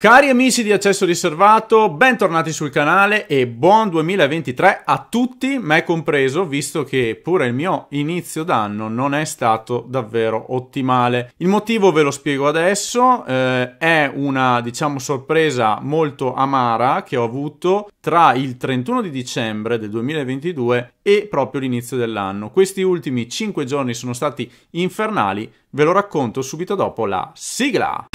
Cari amici di Accesso Riservato, bentornati sul canale e buon 2023 a tutti, me compreso, visto che pure il mio inizio d'anno non è stato davvero ottimale. Il motivo ve lo spiego adesso, eh, è una diciamo sorpresa molto amara che ho avuto tra il 31 di dicembre del 2022 e proprio l'inizio dell'anno. Questi ultimi 5 giorni sono stati infernali, ve lo racconto subito dopo la sigla.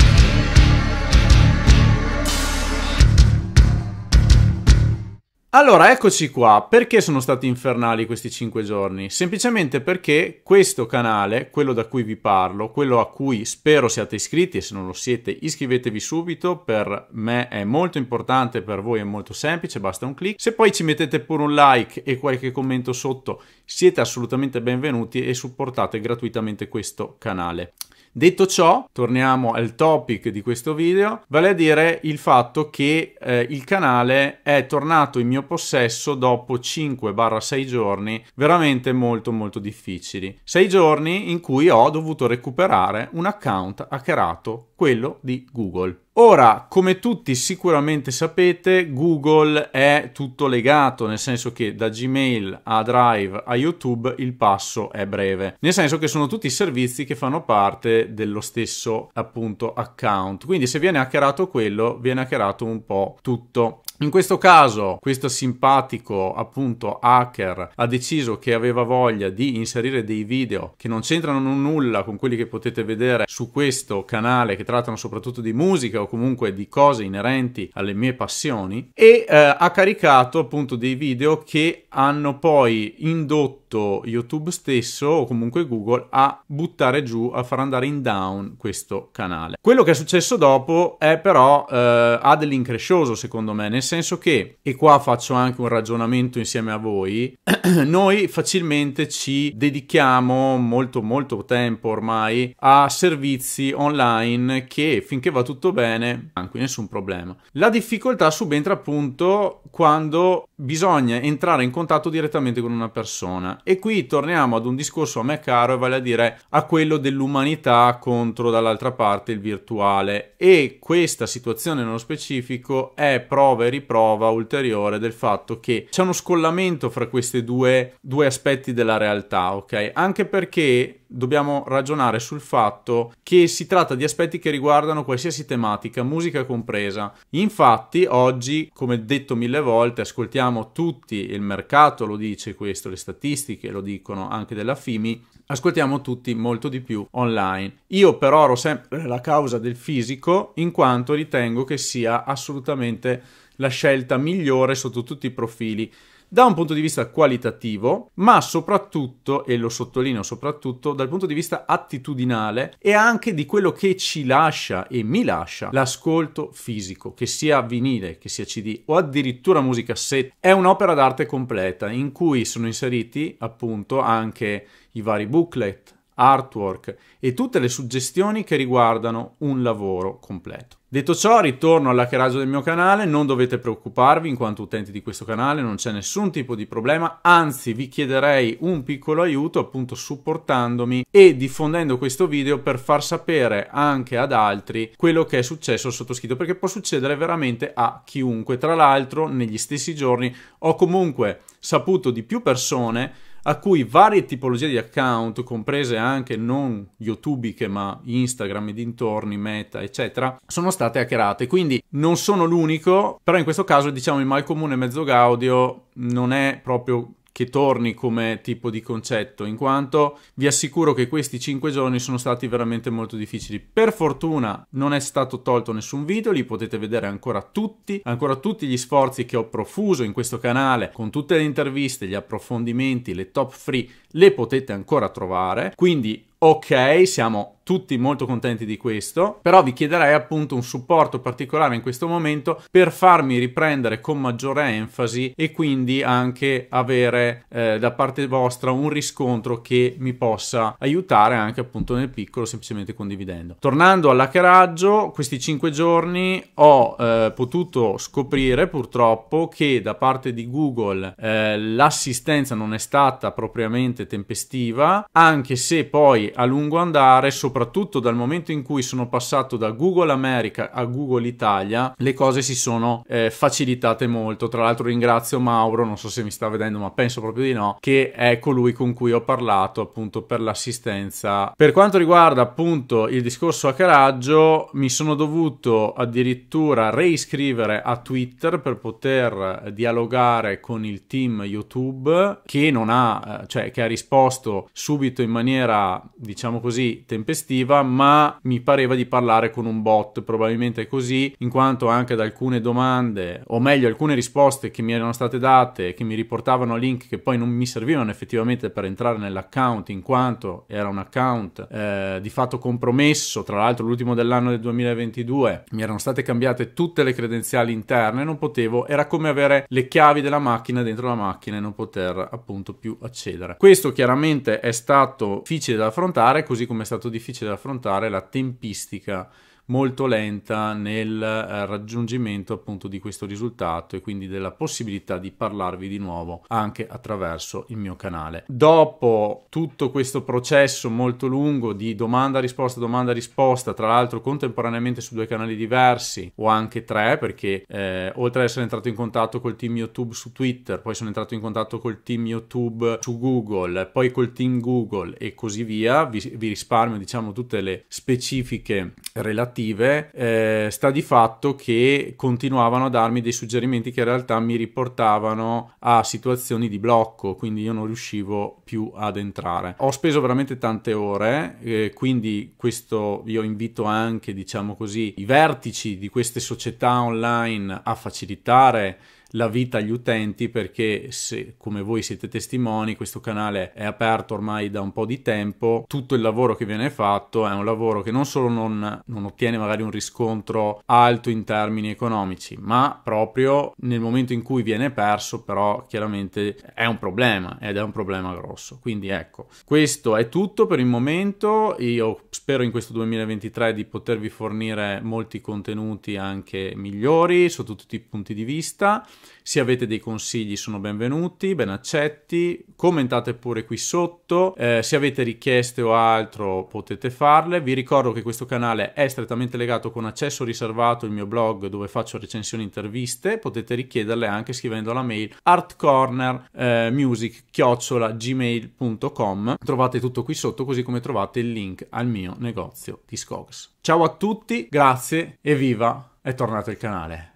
Allora, eccoci qua. Perché sono stati infernali questi 5 giorni? Semplicemente perché questo canale, quello da cui vi parlo, quello a cui spero siate iscritti e se non lo siete iscrivetevi subito, per me è molto importante, per voi è molto semplice, basta un clic. Se poi ci mettete pure un like e qualche commento sotto, siete assolutamente benvenuti e supportate gratuitamente questo canale. Detto ciò, torniamo al topic di questo video, vale a dire il fatto che eh, il canale è tornato in mio possesso dopo 5-6 giorni veramente molto molto difficili. 6 giorni in cui ho dovuto recuperare un account hackerato, quello di Google. Ora, come tutti sicuramente sapete, Google è tutto legato, nel senso che da Gmail a Drive a YouTube il passo è breve, nel senso che sono tutti servizi che fanno parte dello stesso appunto account. Quindi se viene hackerato quello, viene hackerato un po' tutto. In questo caso, questo simpatico appunto hacker ha deciso che aveva voglia di inserire dei video che non c'entrano nulla con quelli che potete vedere su questo canale, che trattano soprattutto di musica o comunque di cose inerenti alle mie passioni, e eh, ha caricato appunto dei video che hanno poi indotto YouTube stesso o comunque Google a buttare giù, a far andare in down questo canale. Quello che è successo dopo è però eh, ad l'increscioso secondo me, nel senso senso che, e qua faccio anche un ragionamento insieme a voi, noi facilmente ci dedichiamo molto molto tempo ormai a servizi online che finché va tutto bene, anche nessun problema. La difficoltà subentra appunto quando bisogna entrare in contatto direttamente con una persona. E qui torniamo ad un discorso a me caro, e vale a dire a quello dell'umanità contro dall'altra parte il virtuale. E questa situazione nello specifico è prova e riprova ulteriore del fatto che c'è uno scollamento fra questi due, due aspetti della realtà, ok? Anche perché dobbiamo ragionare sul fatto che si tratta di aspetti che riguardano qualsiasi tematica, musica compresa. Infatti, oggi, come detto mille volte, ascoltiamo tutti, il mercato lo dice questo, le statistiche lo dicono anche della FIMI, ascoltiamo tutti molto di più online. Io però ero sempre la causa del fisico, in quanto ritengo che sia assolutamente la scelta migliore sotto tutti i profili da un punto di vista qualitativo, ma soprattutto, e lo sottolineo soprattutto, dal punto di vista attitudinale e anche di quello che ci lascia e mi lascia l'ascolto fisico, che sia vinile, che sia CD o addirittura musica set. È un'opera d'arte completa in cui sono inseriti appunto anche i vari booklet, artwork e tutte le suggestioni che riguardano un lavoro completo. Detto ciò, ritorno all'hackeraggio del mio canale, non dovete preoccuparvi in quanto utenti di questo canale, non c'è nessun tipo di problema, anzi vi chiederei un piccolo aiuto appunto supportandomi e diffondendo questo video per far sapere anche ad altri quello che è successo al sottoscritto, perché può succedere veramente a chiunque. Tra l'altro negli stessi giorni ho comunque saputo di più persone a cui varie tipologie di account, comprese anche non youtubiche ma Instagram e dintorni, Meta, eccetera, sono state hackerate. Quindi non sono l'unico, però in questo caso diciamo il malcomune mezzo gaudio non è proprio che torni come tipo di concetto, in quanto vi assicuro che questi 5 giorni sono stati veramente molto difficili. Per fortuna non è stato tolto nessun video, li potete vedere ancora tutti, ancora tutti gli sforzi che ho profuso in questo canale con tutte le interviste, gli approfondimenti, le top free, le potete ancora trovare. Quindi ok, siamo tutti molto contenti di questo, però vi chiederei appunto un supporto particolare in questo momento per farmi riprendere con maggiore enfasi e quindi anche avere eh, da parte vostra un riscontro che mi possa aiutare anche appunto nel piccolo semplicemente condividendo. Tornando all'hackeraggio, questi 5 giorni ho eh, potuto scoprire purtroppo che da parte di Google eh, l'assistenza non è stata propriamente tempestiva, anche se poi a lungo andare soprattutto soprattutto dal momento in cui sono passato da Google America a Google Italia, le cose si sono eh, facilitate molto. Tra l'altro ringrazio Mauro, non so se mi sta vedendo, ma penso proprio di no, che è colui con cui ho parlato appunto per l'assistenza. Per quanto riguarda appunto il discorso a caraggio, mi sono dovuto addirittura reiscrivere a Twitter per poter eh, dialogare con il team YouTube che non ha, eh, cioè che ha risposto subito in maniera, diciamo così, tempestiva suggestiva, ma mi pareva di parlare con un bot, probabilmente così, in quanto anche ad alcune domande, o meglio alcune risposte che mi erano state date, che mi riportavano link che poi non mi servivano effettivamente per entrare nell'account, in quanto era un account eh, di fatto compromesso, tra l'altro l'ultimo dell'anno del 2022, mi erano state cambiate tutte le credenziali interne, non potevo, era come avere le chiavi della macchina dentro la macchina e non poter appunto più accedere. Questo chiaramente è stato difficile da affrontare, così come è stato difficile difficile da affrontare la tempistica molto lenta nel eh, raggiungimento appunto di questo risultato e quindi della possibilità di parlarvi di nuovo anche attraverso il mio canale. Dopo tutto questo processo molto lungo di domanda risposta domanda risposta, tra l'altro contemporaneamente su due canali diversi o anche tre perché eh, oltre ad essere entrato in contatto col team YouTube su Twitter, poi sono entrato in contatto col team YouTube su Google, poi col team Google e così via, vi, vi risparmio diciamo tutte le specifiche relazioni narrative, eh, sta di fatto che continuavano a darmi dei suggerimenti che in realtà mi riportavano a situazioni di blocco, quindi io non riuscivo più ad entrare. Ho speso veramente tante ore, eh, quindi questo io invito anche, diciamo così, i vertici di queste società online a facilitare la vita agli utenti perché se come voi siete testimoni questo canale è aperto ormai da un po' di tempo, tutto il lavoro che viene fatto è un lavoro che non solo non, non ottiene magari un riscontro alto in termini economici, ma proprio nel momento in cui viene perso però chiaramente è un problema ed è un problema grosso. Quindi ecco, questo è tutto per il momento, io spero in questo 2023 di potervi fornire molti contenuti anche migliori sotto tutti i punti di vista. Se avete dei consigli sono benvenuti, ben accetti, commentate pure qui sotto, eh, se avete richieste o altro potete farle. Vi ricordo che questo canale è strettamente legato con accesso riservato al mio blog dove faccio recensioni e interviste, potete richiederle anche scrivendo la mail artcornermusic-gmail.com. Eh, trovate tutto qui sotto così come trovate il link al mio negozio Discogs. Ciao a tutti, grazie evviva, È tornato il canale.